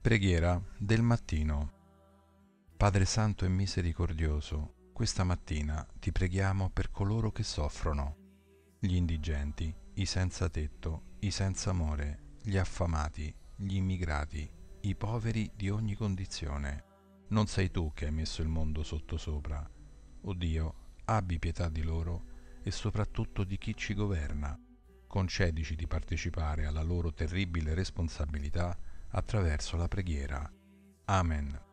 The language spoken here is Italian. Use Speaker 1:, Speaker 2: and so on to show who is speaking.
Speaker 1: Preghiera del mattino. Padre Santo e Misericordioso, questa mattina ti preghiamo per coloro che soffrono, gli indigenti, i senza tetto, i senza amore, gli affamati, gli immigrati, i poveri di ogni condizione. Non sei tu che hai messo il mondo sottosopra. O Dio, abbi pietà di loro e soprattutto di chi ci governa. Concedici di partecipare alla loro terribile responsabilità attraverso la preghiera. Amen.